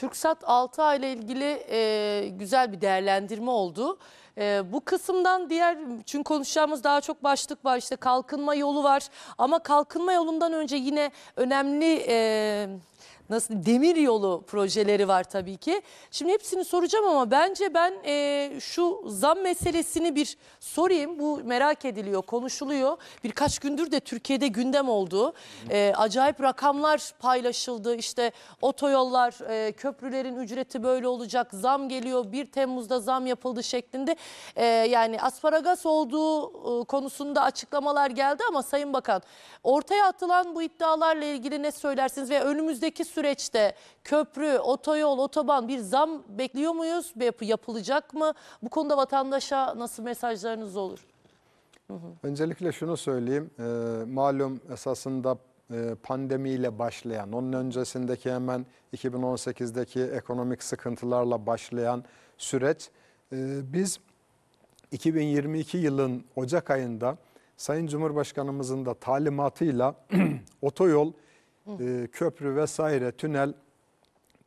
TürkSat 6 ile ilgili e, güzel bir değerlendirme oldu. E, bu kısımdan diğer çünkü konuşacağımız daha çok başlık var işte kalkınma yolu var ama kalkınma yolundan önce yine önemli e, nasıl demir yolu projeleri var tabii ki. Şimdi hepsini soracağım ama bence ben e, şu zam meselesini bir sorayım. Bu merak ediliyor, konuşuluyor. Birkaç gündür de Türkiye'de gündem oldu. E, acayip rakamlar paylaşıldı. İşte otoyollar, e, köprülerin ücreti böyle olacak, zam geliyor, 1 Temmuz'da zam yapıldı şeklinde. E, yani asparagas olduğu e, konusunda açıklamalar geldi ama Sayın Bakan ortaya atılan bu iddialarla ilgili ne söylersiniz ve önümüzdeki süreçte süreçte köprü, otoyol, otoban bir zam bekliyor muyuz? yapı Yapılacak mı? Bu konuda vatandaşa nasıl mesajlarınız olur? Öncelikle şunu söyleyeyim. Ee, malum esasında e, pandemiyle başlayan, onun öncesindeki hemen 2018'deki ekonomik sıkıntılarla başlayan süreç. e, Biz 2022 yılın Ocak ayında Sayın Cumhurbaşkanımızın da talimatıyla otoyol e, köprü vesaire tünel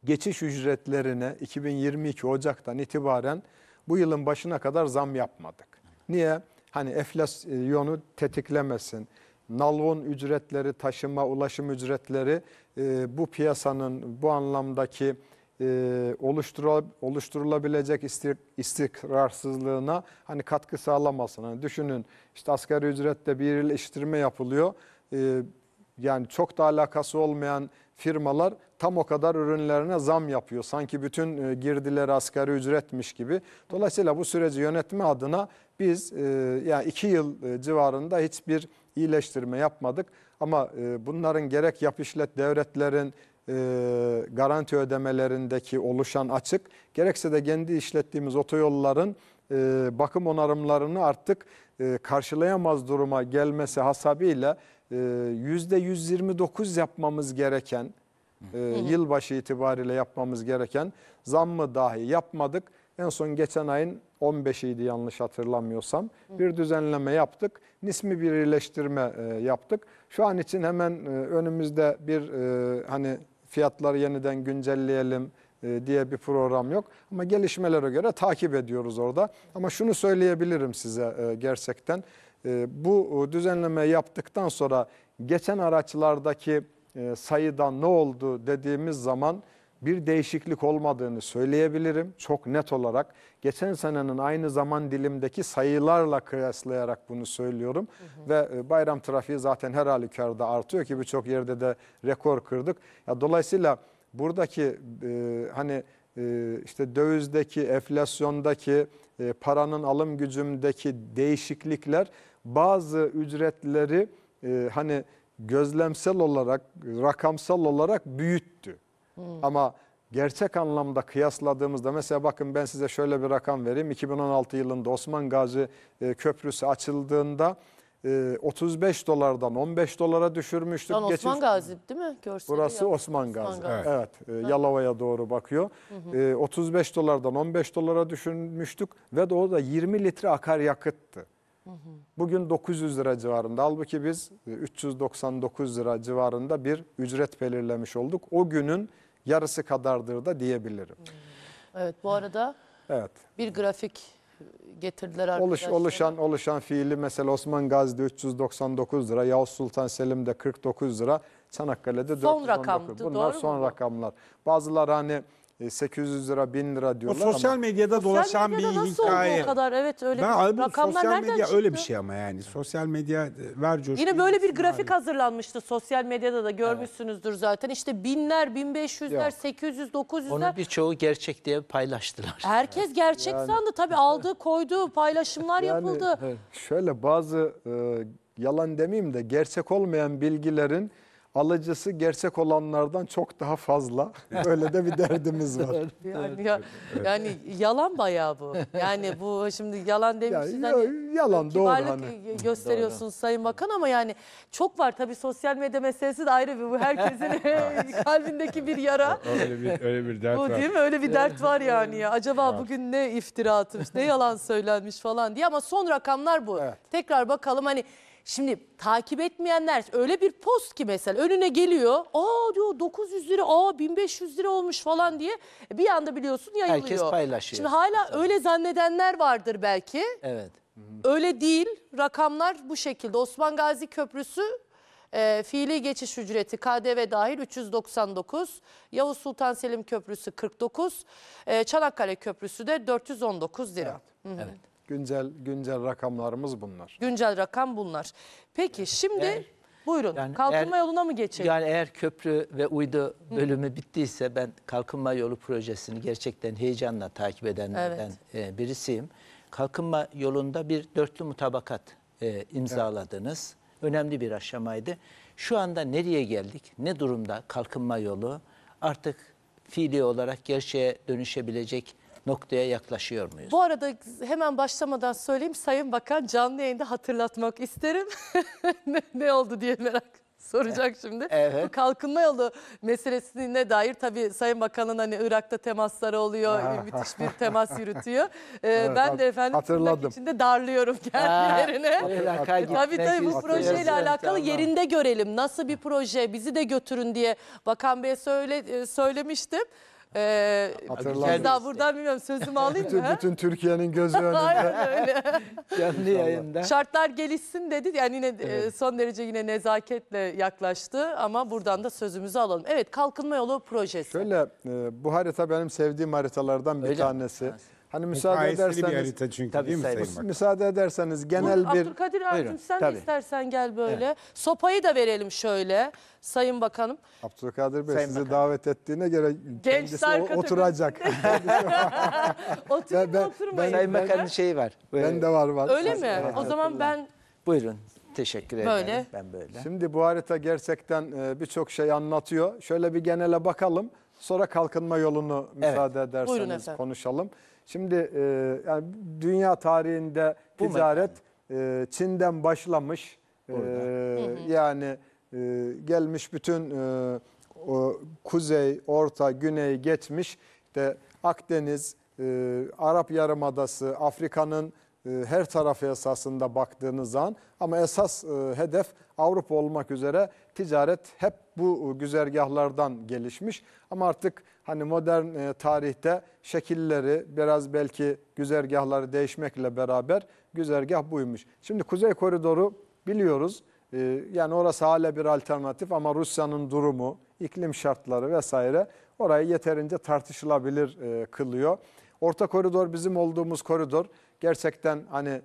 geçiş ücretlerine 2022 Ocak'tan itibaren bu yılın başına kadar zam yapmadık. Niye? Hani enflasyonu tetiklemesin. Nalvon ücretleri, taşıma, ulaşım ücretleri e, bu piyasanın bu anlamdaki e, oluşturulabilecek istik, istikrarsızlığına hani katkı sağlamasın. Hani düşünün işte asgari ücrette bir iyileştirme yapılıyor. E, yani çok da alakası olmayan firmalar tam o kadar ürünlerine zam yapıyor. Sanki bütün e, girdiler asgari ücretmiş gibi. Dolayısıyla bu süreci yönetme adına biz e, yani iki yıl e, civarında hiçbir iyileştirme yapmadık. Ama bunların gerek yap işlet devletlerin garanti ödemelerindeki oluşan açık gerekse de kendi işlettiğimiz otoyolların bakım onarımlarını artık karşılayamaz duruma gelmesi hasabiyle ee, yüzde %129 yapmamız gereken e, yılbaşı itibariyle yapmamız gereken zammı dahi yapmadık. En son geçen ayın 15'iydi yanlış hatırlamıyorsam. Bir düzenleme yaptık. Nismi bir iyileştirme e, yaptık. Şu an için hemen e, önümüzde bir e, hani fiyatları yeniden güncelleyelim e, diye bir program yok. Ama gelişmelere göre takip ediyoruz orada. Ama şunu söyleyebilirim size e, gerçekten. Ee, bu e, düzenleme yaptıktan sonra geçen araçlardaki e, sayıda ne oldu dediğimiz zaman bir değişiklik olmadığını söyleyebilirim çok net olarak. Geçen senenin aynı zaman dilimdeki sayılarla kıyaslayarak bunu söylüyorum. Hı hı. Ve e, bayram trafiği zaten her halükarda artıyor ki birçok yerde de rekor kırdık. Ya dolayısıyla buradaki e, hani e, işte dövizdeki, enflasyondaki, e, paranın alım gücümdeki değişiklikler bazı ücretleri e, hani gözlemsel olarak, rakamsal olarak büyüttü. Hmm. Ama gerçek anlamda kıyasladığımızda mesela bakın ben size şöyle bir rakam vereyim. 2016 yılında Osman Gazi e, Köprüsü açıldığında e, 35 dolardan 15 dolara düşürmüştük. Lan Osman Geçmiş, Gazi değil mi? Görseli burası ya. Osman Gazi. Osman Gazi. Evet, evet e, Yalova'ya doğru bakıyor. Hı hı. E, 35 dolardan 15 dolara düşürmüştük ve de o da 20 litre akaryakıttı. Bugün 900 lira civarında. Halbuki biz 399 e, lira civarında bir ücret belirlemiş olduk. O günün yarısı kadardır da diyebilirim. Hmm. Evet bu arada evet. bir grafik getirdiler arkadaşlar. Oluş, oluşan, oluşan fiili mesela Osman Gazi'de 399 lira, Yavuz Sultan Selim'de 49 lira, Çanakkale'de son 419. Rakamdı, Bunlar son mu? rakamlar. Bazıları hani 800 e, lira 1000 lira diyorlar. O sosyal ama. medyada dolaşan medyada bir nasıl hikaye. oldu o kadar? Evet öyle Ben bir- abi rakamlar sosyal nereden medya çıktı? öyle bir şey ama yani. Sosyal medya e, ver coşkuyu. Yine böyle bir grafik abi. hazırlanmıştı sosyal medyada da görmüşsünüzdür zaten. İşte binler, 1500'ler, Yok. 800, 900'ler. Onun birçoğu gerçek diye paylaştılar. Herkes gerçek sandı. Tabii aldığı, koyduğu paylaşımlar Yani yapıldı. şöyle bazı e, yalan demeyeyim de gerçek olmayan bilgilerin alıcısı gerçek olanlardan çok daha fazla. böyle de bir derdimiz var. Yani, ya, yani yalan bayağı bu. Yani bu şimdi yalan demişsin. Yani, hani, e, yalan doğru. Hani. gösteriyorsun doğru. Sayın Bakan ama yani çok var. Tabii sosyal medya meselesi de ayrı bir bu. Herkesin kalbindeki bir yara. Öyle bir, öyle bir dert bu, var. Değil mi? Öyle bir dert var yani ya. Acaba var. bugün ne iftira atmış, ne yalan söylenmiş falan diye ama son rakamlar bu. Evet. Tekrar bakalım hani Şimdi takip etmeyenler öyle bir post ki mesela önüne geliyor. Aa diyor 900 lira, aa 1500 lira olmuş falan diye bir anda biliyorsun yayılıyor. Herkes paylaşıyor. Şimdi hala Tabii. öyle zannedenler vardır belki. Evet. Öyle değil. Rakamlar bu şekilde. Osman Gazi Köprüsü e, fiili geçiş ücreti KDV dahil 399. Yavuz Sultan Selim Köprüsü 49. E, Çanakkale Köprüsü de 419 lira. Evet. Hı -hı. evet. Güncel güncel rakamlarımız bunlar. Güncel rakam bunlar. Peki şimdi eğer, buyurun yani kalkınma eğer, yoluna mı geçelim? Yani eğer köprü ve uydu bölümü Hı. bittiyse ben kalkınma yolu projesini gerçekten heyecanla takip edenlerden evet. E, birisiyim. Kalkınma yolunda bir dörtlü mutabakat e, imzaladınız. Evet. Önemli bir aşamaydı. Şu anda nereye geldik? Ne durumda kalkınma yolu? Artık fiili olarak gerçeğe dönüşebilecek noktaya yaklaşıyor muyuz? Bu arada hemen başlamadan söyleyeyim Sayın Bakan canlı yayında hatırlatmak isterim. ne, ne oldu diye merak soracak şimdi. Evet. Bu kalkınma yolu meselesine dair tabii Sayın Bakan'ın hani Irak'ta temasları oluyor, müthiş bir temas yürütüyor. Ee, evet, ben de efendim hatırladım. içinde darlıyorum kendilerine Tabii tabii bu projeyle alakalı yerinde görelim. Nasıl bir proje bizi de götürün diye Bakan Bey'e söyle, e, söylemiştim. Ee, Hatırlandı. biz daha buradan bilmiyorum sözümü alayım mı? Bütün, Türkiye'nin gözü önünde Aynen öyle. canlı yayında. Şartlar gelişsin dedi. Yani yine e, son derece yine nezaketle yaklaştı ama buradan da sözümüzü alalım. Evet kalkınma yolu projesi. Şöyle e, bu harita benim sevdiğim haritalardan bir Öyle tanesi. Ha, Hani müsaade ederseniz bir harita çünkü tabii değil mi Sayın Müsaade ederseniz genel Dur, bir Abdülkadir Erkin sen Tabii. istersen gel böyle. Sopayı da verelim şöyle Sayın Bakanım. Abdülkadir Bey Sayın sizi Bakan. davet ettiğine göre kendisi o- oturacak. Oturun Ben- ben- Sayın Bakan'ın şeyi var. ben ee, de var var. Öyle mi? o zaman ben Buyurun. Teşekkür ederim. Böyle. Ben böyle. Şimdi bu harita gerçekten e, birçok şey anlatıyor. Şöyle bir genele bakalım. Sonra kalkınma yolunu müsaade ederseniz efendim. konuşalım. Şimdi e, yani dünya tarihinde Bu ticaret e, Çin'den başlamış. E, yani e, gelmiş bütün e, o, kuzey, orta, güney geçmiş. İşte Akdeniz, e, Arap Yarımadası, Afrika'nın e, her tarafı esasında baktığınız zaman ama esas e, hedef Avrupa olmak üzere ticaret hep bu güzergahlardan gelişmiş. Ama artık hani modern e, tarihte şekilleri biraz belki güzergahları değişmekle beraber güzergah buymuş. Şimdi Kuzey Koridoru biliyoruz. E, yani orası hala bir alternatif ama Rusya'nın durumu, iklim şartları vesaire orayı yeterince tartışılabilir e, kılıyor. Orta koridor bizim olduğumuz koridor. Gerçekten hani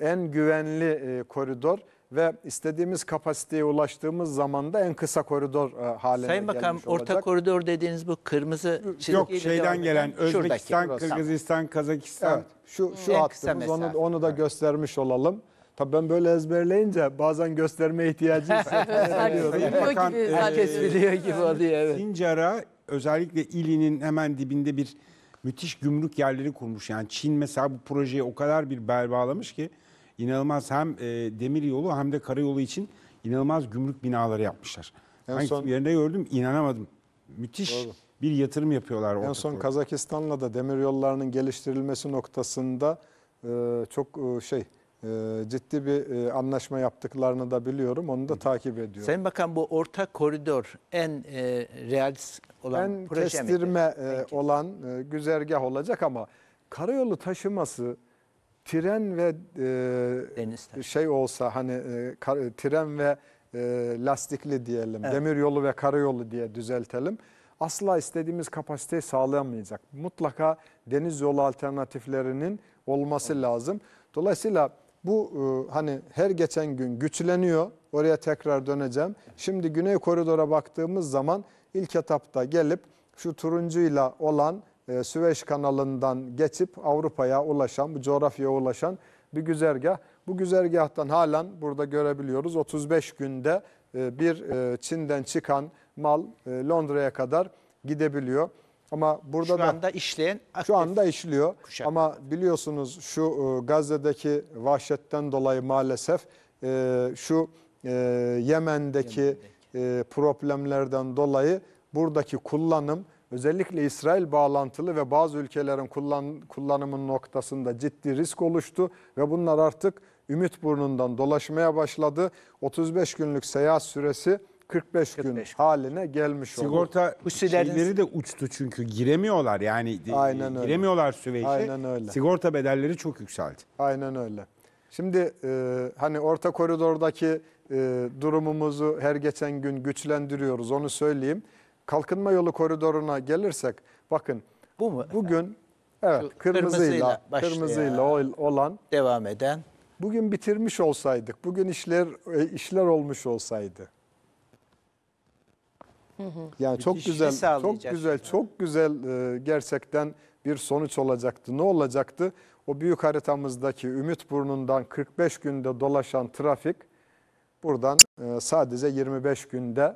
en güvenli koridor ve istediğimiz kapasiteye ulaştığımız zaman da en kısa koridor e, haline Sayın gelmiş Bakanım, olacak. orta koridor dediğiniz bu kırmızı çizgi. Yok şeyden gelen Özbekistan, Kırgızistan, Kazakistan. Evet, şu şu hattımız onu, onu da göstermiş olalım. Tabii ben böyle ezberleyince bazen gösterme ihtiyacı hissediyorum. Sayın Bakan, e, Herkes biliyor gibi oluyor evet. Sincar'a özellikle ilinin hemen dibinde bir müthiş gümrük yerleri kurmuş. Yani Çin mesela bu projeye o kadar bir bel bağlamış ki inanılmaz hem e, demir yolu hem de karayolu için inanılmaz gümrük binaları yapmışlar. En Hangi son- yerinde gördüm inanamadım. Müthiş Doğru. bir yatırım yapıyorlar. En orada. son Kazakistan'la da demir yollarının geliştirilmesi noktasında e, çok e, şey e, ciddi bir e, anlaşma yaptıklarını da biliyorum. Onu da takip ediyorum. Sayın Bakan bu orta koridor en e, realist olan en proje miydi? kestirme e, olan e, güzergah olacak ama karayolu taşıması tren ve e, şey olsa hani e, kar, e, tren ve e, lastikli diyelim, evet. demiryolu ve karayolu diye düzeltelim. Asla istediğimiz kapasiteyi sağlayamayacak. Mutlaka deniz yolu alternatiflerinin olması evet. lazım. Dolayısıyla bu e, hani her geçen gün güçleniyor. Oraya tekrar döneceğim. Şimdi Güney Koridor'a baktığımız zaman ilk etapta gelip şu turuncuyla olan e, Süveyş kanalından geçip Avrupa'ya ulaşan, bu coğrafyaya ulaşan bir güzergah. Bu güzergahtan halen burada görebiliyoruz 35 günde e, bir e, Çin'den çıkan mal Londra'ya kadar gidebiliyor. Ama burada şu da, anda işleyen şu anda işliyor. Kuşak. Ama biliyorsunuz şu Gazze'deki vahşetten dolayı maalesef şu Yemen'deki, Yemen'deki. problemlerden dolayı buradaki kullanım özellikle İsrail bağlantılı ve bazı ülkelerin kullan, kullanımın noktasında ciddi risk oluştu ve bunlar artık ümit burnundan dolaşmaya başladı. 35 günlük seyahat süresi 45, 45 gün, gün haline gelmiş oldu. Sigorta şeyleri de uçtu çünkü giremiyorlar yani Aynen öyle. giremiyorlar Süveyş'e. Aynen öyle. Sigorta bedelleri çok yükseldi. Aynen öyle. Şimdi e, hani orta koridordaki e, durumumuzu her geçen gün güçlendiriyoruz onu söyleyeyim kalkınma yolu koridoruna gelirsek bakın bu mu? Bugün evet Şu kırmızıyla kırmızıyla, kırmızıyla olan devam eden bugün bitirmiş olsaydık, bugün işler e, işler olmuş olsaydı. Hı hı. Yani çok güzel, çok güzel, çok güzel gerçekten bir sonuç olacaktı. Ne olacaktı? O büyük haritamızdaki Ümit Burnu'ndan 45 günde dolaşan trafik buradan e, sadece 25 günde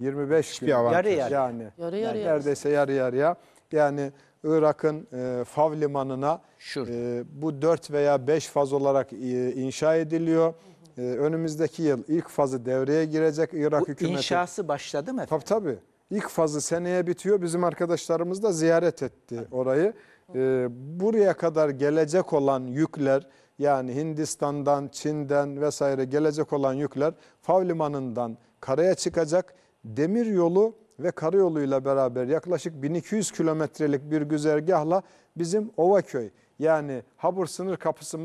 25 Hiçbir gün. Yarı yarı. Yani, yarı yarı. Yani neredeyse yarı yarıya. Yani Irak'ın e, Fav limanına e, bu 4 veya 5 faz olarak e, inşa ediliyor. E, önümüzdeki yıl ilk fazı devreye girecek Irak bu hükümeti. inşası başladı mı efendim? Tabii tabii. İlk fazı seneye bitiyor. Bizim arkadaşlarımız da ziyaret etti hı. orayı. E, buraya kadar gelecek olan yükler yani Hindistan'dan, Çin'den vesaire gelecek olan yükler Fav limanından karaya çıkacak demir yolu ve karayoluyla beraber yaklaşık 1200 kilometrelik bir güzergahla bizim Ovaköy yani Habur sınır kapısı,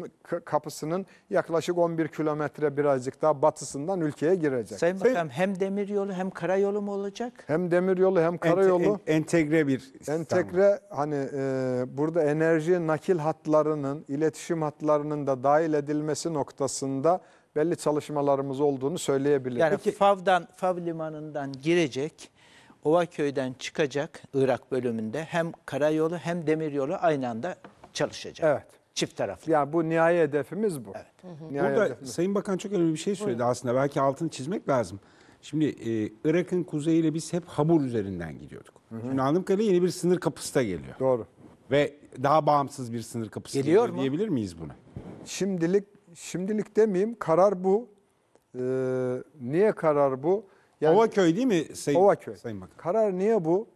kapısının yaklaşık 11 kilometre birazcık daha batısından ülkeye girecek. Sayın Bakanım hem demir yolu hem karayolu mu olacak? Hem demir yolu hem karayolu. Ente, entegre bir sistem. Entegre hani e, burada enerji nakil hatlarının, iletişim hatlarının da dahil edilmesi noktasında belli çalışmalarımız olduğunu söyleyebilirim. Yani Peki, Fav'dan, Fav limanından girecek, Ovaköy'den çıkacak Irak bölümünde hem karayolu hem demiryolu aynı anda çalışacak. Evet. Çift taraflı. Yani bu nihai hedefimiz bu. Evet. Hı hı. Burada hedefimiz. Sayın Bakan çok önemli bir şey söyledi Buyurun. aslında. Belki altını çizmek lazım. Şimdi e, Irak'ın kuzeyiyle biz hep Habur üzerinden gidiyorduk. Hı hı. Şimdi anladığım yeni bir sınır kapısı da geliyor. Doğru. Ve daha bağımsız bir sınır kapısı geliyor mu? diyebilir miyiz bunu? Şimdilik şimdilik demeyeyim karar bu. Ee, niye karar bu? Yani, Ovaköy değil mi Sayın, Ovaköy. Sayın Bakan? Karar niye bu?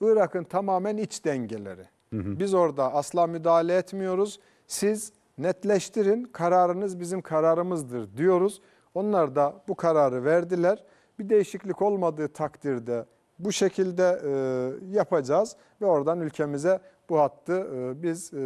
Irak'ın tamamen iç dengeleri. Hı hı. Biz orada asla müdahale etmiyoruz. Siz netleştirin kararınız bizim kararımızdır diyoruz. Onlar da bu kararı verdiler. Bir değişiklik olmadığı takdirde bu şekilde e, yapacağız ve oradan ülkemize bu hattı e, biz e,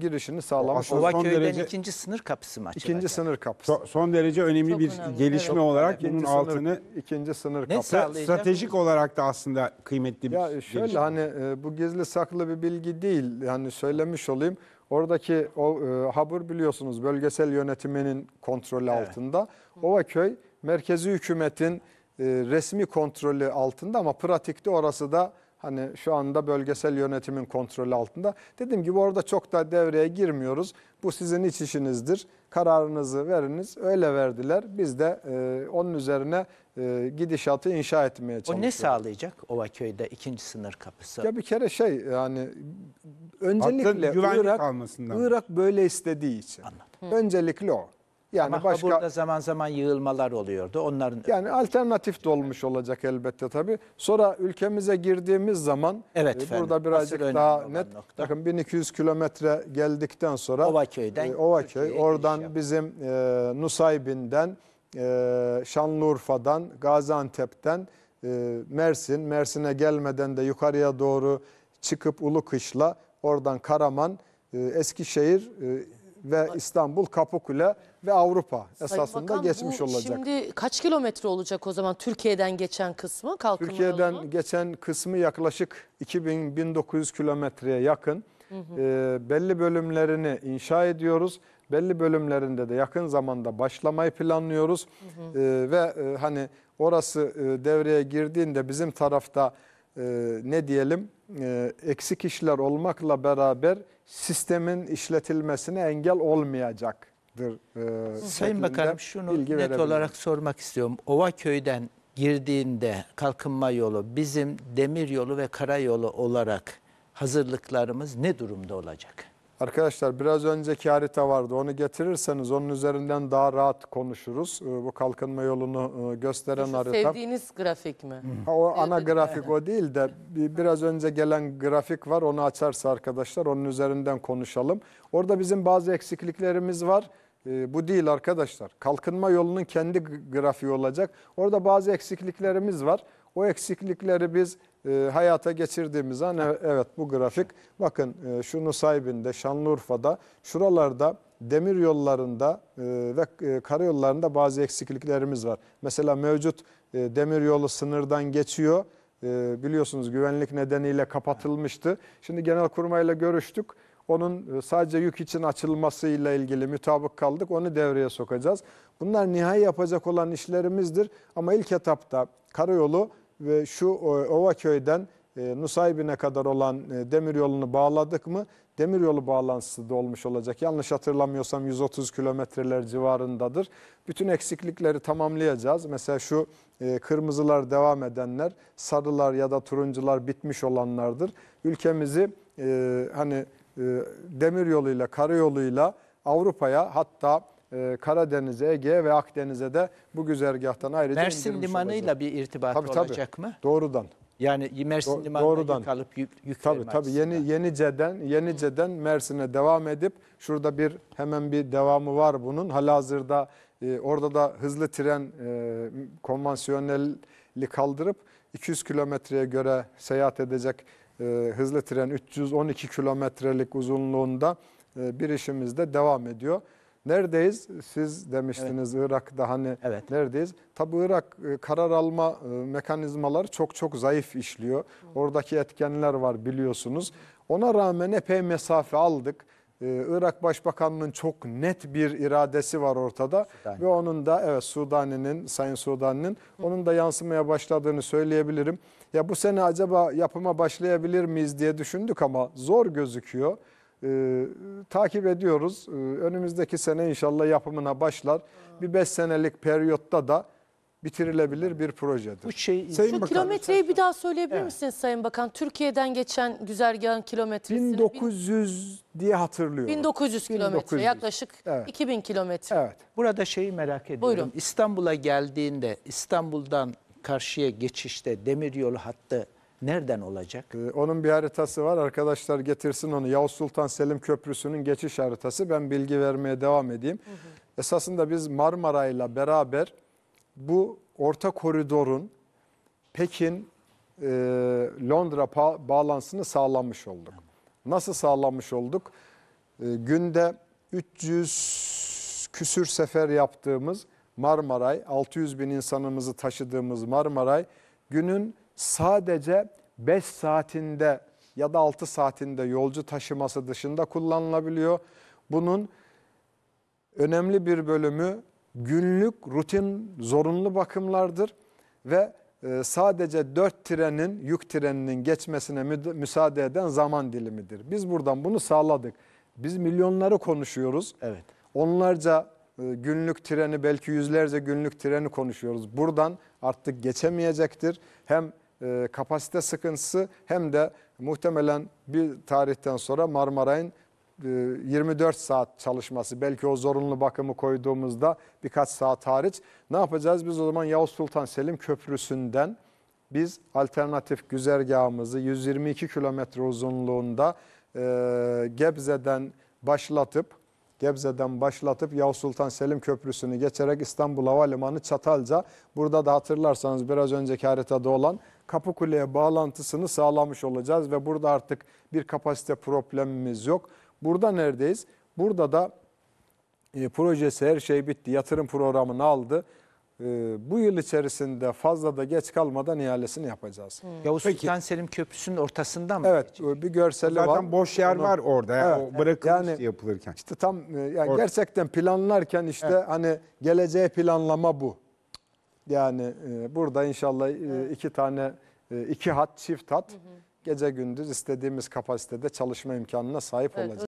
girişini sağlamak Aslında son derece- ikinci sınır kapısı mı açılacak? İkinci sınır kapısı. So- son derece önemli Çok bir önemli, gelişme evet. olarak İkinci bunun sınır- altını ikinci sınır kapısı. sa- sağlayacak? stratejik olarak da aslında kıymetli bir Ya şöyle gelişme. hani e, bu gizli saklı bir bilgi değil. Yani söylemiş olayım. Oradaki o e, Habur biliyorsunuz bölgesel yönetiminin kontrolü altında. Ovaköy merkezi hükümetin e, resmi kontrolü altında ama pratikte orası da Hani şu anda bölgesel yönetimin kontrolü altında. Dediğim gibi orada çok da devreye girmiyoruz. Bu sizin iç işinizdir. Kararınızı veriniz. Öyle verdiler. Biz de e, onun üzerine e, gidişatı inşa etmeye çalışıyoruz. O ne sağlayacak Ovaköy'de ikinci sınır kapısı? Ya bir kere şey yani öncelikle Irak, Irak böyle istediği için. Anladım. Öncelikle o. Yani Ama başka burada zaman zaman yığılmalar oluyordu. Onların Yani alternatif dolmuş olacak elbette tabii. Sonra ülkemize girdiğimiz zaman Evet e, efendim, burada birazcık daha net bakın 1200 kilometre geldikten sonra Ovaköy'den e, Ovaköy oradan bizim e, Nusaybin'den e, Şanlıurfa'dan Gaziantep'ten e, Mersin Mersin'e gelmeden de yukarıya doğru çıkıp Ulukışla oradan Karaman e, Eskişehir e, ve İstanbul Kapıkule ve Avrupa esasında Bakan, geçmiş bu olacak. Şimdi kaç kilometre olacak o zaman Türkiye'den geçen kısmı kalkınma Türkiye'den yolunu? geçen kısmı yaklaşık 2000-1900 kilometreye yakın. Hı hı. E, belli bölümlerini inşa ediyoruz. Belli bölümlerinde de yakın zamanda başlamayı planlıyoruz. Hı hı. E, ve e, hani orası e, devreye girdiğinde bizim tarafta e, ne diyelim e, eksik işler olmakla beraber sistemin işletilmesine engel olmayacak e, Sayın Bakanım şunu net olarak sormak istiyorum. Ova Köy'den girdiğinde kalkınma yolu bizim demir yolu ve karayolu olarak hazırlıklarımız ne durumda olacak? Arkadaşlar biraz önceki harita vardı. Onu getirirseniz onun üzerinden daha rahat konuşuruz. E, bu kalkınma yolunu e, gösteren harita. Sevdiğiniz grafik mi? Ha, o ana grafik o değil de biraz önce gelen grafik var. Onu açarsa arkadaşlar onun üzerinden konuşalım. Orada bizim bazı eksikliklerimiz var. Ee, bu değil arkadaşlar. Kalkınma yolunun kendi grafiği olacak. Orada bazı eksikliklerimiz var. O eksiklikleri biz e, hayata geçirdiğimiz an e, evet bu grafik bakın e, şunu sahibinde Şanlıurfa'da şuralarda demir yollarında e, ve e, karayollarında bazı eksikliklerimiz var. Mesela mevcut e, demir yolu sınırdan geçiyor. E, biliyorsunuz güvenlik nedeniyle kapatılmıştı. Şimdi genel kurmayla görüştük onun e, sadece yük için açılmasıyla ilgili mütabık kaldık. Onu devreye sokacağız. Bunlar nihai yapacak olan işlerimizdir. Ama ilk etapta karayolu ve şu e, Ovaköy'den e, Nusaybin'e kadar olan demir yolunu bağladık mı? Demir yolu bağlantısı da olmuş olacak. Yanlış hatırlamıyorsam 130 kilometreler civarındadır. Bütün eksiklikleri tamamlayacağız. Mesela şu kırmızılar devam edenler, sarılar ya da turuncular bitmiş olanlardır. Ülkemizi hani e, demir yoluyla, karayoluyla Avrupa'ya hatta e, Karadeniz'e, Ege'ye ve Akdeniz'e de bu güzergahtan ayrıca Mersin limanıyla bir irtibat tabii, olacak mı? Doğrudan. Yani Mersin Do limanına doğrudan. yük alıp yük, Tabii tabii yeni, Yenice'den, Yenice'den Mersin'e devam edip şurada bir hemen bir devamı var bunun. Halihazırda e, orada da hızlı tren e, konvansiyonelli kaldırıp 200 kilometreye göre seyahat edecek e, hızlı tren 312 kilometrelik uzunluğunda e, bir işimiz de devam ediyor. Neredeyiz? Siz demiştiniz evet. Irak'ta hani evet. neredeyiz? Tabi Irak e, karar alma e, mekanizmaları çok çok zayıf işliyor. Oradaki etkenler var biliyorsunuz. Ona rağmen epey mesafe aldık. Ee, Irak Başbakanı'nın çok net bir iradesi var ortada Sudani. ve onun da evet Sudani'nin Sayın Sudanının onun da yansımaya başladığını söyleyebilirim. Ya bu sene acaba yapıma başlayabilir miyiz diye düşündük ama zor gözüküyor. Ee, takip ediyoruz. Ee, önümüzdeki sene inşallah yapımına başlar. Bir 5 senelik periyotta da bitirilebilir bir projedir. Bu şey. Sayın Şu Bakan, kilometreyi bir daha söyleyebilir evet. misiniz Sayın Bakan? Türkiye'den geçen güzergahın kilometresini. 1900 diye hatırlıyorum. 1900 kilometre yaklaşık evet. 2000 kilometre. Evet. Burada şeyi merak ediyorum. Buyurun. İstanbul'a geldiğinde İstanbul'dan karşıya geçişte demiryolu hattı nereden olacak? Ee, onun bir haritası var. Arkadaşlar getirsin onu. Yavuz Sultan Selim Köprüsü'nün geçiş haritası. Ben bilgi vermeye devam edeyim. Hı hı. Esasında biz Marmara'yla beraber bu orta koridorun Pekin, e, Londra bağlantısını sağlanmış olduk. Nasıl sağlanmış olduk? E, günde 300 küsür sefer yaptığımız Marmaray, 600 bin insanımızı taşıdığımız Marmaray günün sadece 5 saatinde ya da 6 saatinde yolcu taşıması dışında kullanılabiliyor. Bunun önemli bir bölümü günlük rutin zorunlu bakımlardır ve e, sadece 4 trenin yük treninin geçmesine müsaade eden zaman dilimidir. Biz buradan bunu sağladık. Biz milyonları konuşuyoruz. Evet. Onlarca e, günlük treni belki yüzlerce günlük treni konuşuyoruz. Buradan artık geçemeyecektir. Hem e, kapasite sıkıntısı hem de muhtemelen bir tarihten sonra Marmaray'ın 24 e, saat çalışması belki o zorunlu bakımı koyduğumuzda birkaç saat hariç ne yapacağız? Biz o zaman Yavuz Sultan Selim Köprüsü'nden biz alternatif güzergahımızı 122 kilometre uzunluğunda e, Gebze'den başlatıp Gebze'den başlatıp Yavuz Sultan Selim Köprüsü'nü geçerek İstanbul Havalimanı Çatalca burada da hatırlarsanız biraz önceki haritada olan Kapıkule'ye bağlantısını sağlamış olacağız ve burada artık bir kapasite problemimiz yok. Burada neredeyiz? Burada da e, projesi her şey bitti. Yatırım programını aldı. E, bu yıl içerisinde fazla da geç kalmadan ihalesini yapacağız. Hmm. Yavuz Peki. Sultan Selim Köprüsü'nün ortasında mı? Evet geçecek? bir görseli Zaten var. Zaten boş yer Onu, var orada. Evet, yani, o bırakılmış yani, yapılırken. İşte tam e, yani Or gerçekten planlarken işte evet. hani geleceğe planlama bu. Yani e, burada inşallah e, iki tane e, iki hat çift hat hı hı. gece gündüz istediğimiz kapasitede çalışma imkanına sahip evet, olacağız.